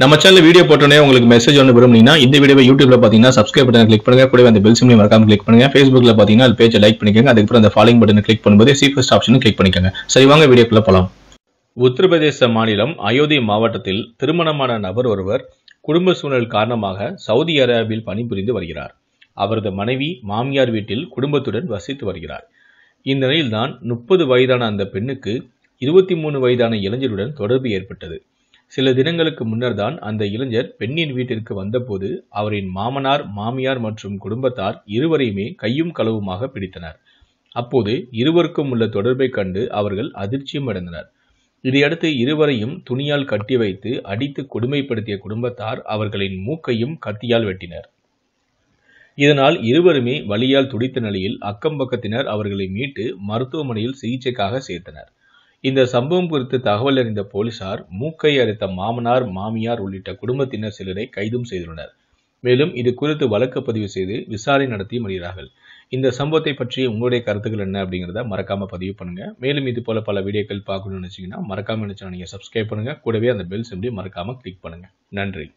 நம்ம channel video போட்டோன்னே உங்களுக்கு மெசேஜ் ஒன்று விரும்புனீங்கன்னா இந்த வீடியோ யூடியூப்ல பார்த்தீங்கன்னா சப்ஸ்கிரைப் பட்டன் கிளிக் பண்ணுங்க கூட அந்த பெல் சிம்லையும் மறக்காம கிளிக் பண்ணுங்க ஃபேஸ்புக்ல பார்த்தீங்கன்னா அது பேஜை லைக் பண்ணிக்கோங்க அதுக்கப்புறம் அந்த ஃபாலோ பட்டன் கிளிக் பண்ணும்போது ஃபஸ்ட் ஆப்ஷனும் கிளிக் பண்ணிக்கோங்க சரி வாங்க வீடியோக்குள்ள போகலாம் உத்தரப்பிரதேச மாநிலம் அயோத்தி மாவட்டத்தில் திருமணமான நபர் ஒருவர் குடும்ப சூழல் காரணமாக சவுதி அரேபியில் பணிபுரிந்து வருகிறார் அவரது மனைவி மாமியார் வீட்டில் குடும்பத்துடன் வசித்து வருகிறார் இந்த நிலையில்தான் முப்பது வயதான அந்த பெண்ணுக்கு இருபத்தி மூணு வயதான இளைஞருடன் தொடர்பு ஏற்பட்டது சில தினங்களுக்கு முன்னர்தான் அந்த இளைஞர் பெண்ணின் வீட்டிற்கு வந்தபோது அவரின் மாமனார் மாமியார் மற்றும் குடும்பத்தார் இருவரையுமே கையும் களவுமாக பிடித்தனர் அப்போது இருவருக்கும் உள்ள தொடர்பை கண்டு அவர்கள் அதிர்ச்சியும் அடைந்தனர் இதையடுத்து இருவரையும் துணியால் கட்டி வைத்து அடித்து கொடுமைப்படுத்திய குடும்பத்தார் அவர்களின் மூக்கையும் கத்தியால் வெட்டினர் இதனால் இருவருமே வலியால் துடித்த நிலையில் அக்கம் பக்கத்தினர் அவர்களை மீட்டு மருத்துவமனையில் சிகிச்சைக்காக சேர்த்தனர் இந்த சம்பவம் குறித்து தகவல் அறிந்த போலீசார் மூக்கை அறுத்த மாமனார் மாமியார் உள்ளிட்ட குடும்பத்தினர் சிலரை கைதும் செய்துள்ளனர் மேலும் இது குறித்து வழக்கு பதிவு செய்து விசாரணை நடத்தி வருகிறார்கள் இந்த சம்பவத்தை பற்றி உங்களுடைய கருத்துக்கள் என்ன அப்படிங்கிறத மறக்காம பதிவு பண்ணுங்க மேலும் இது போல பல வீடியோக்கள் பார்க்கணும்னு நினைச்சீங்கன்னா மறக்காம நினைச்சா நீங்க சப்ஸ்கிரைப் பண்ணுங்க கூடவே அந்த பெல் சிம்லி மறக்காம கிளிக் பண்ணுங்க நன்றி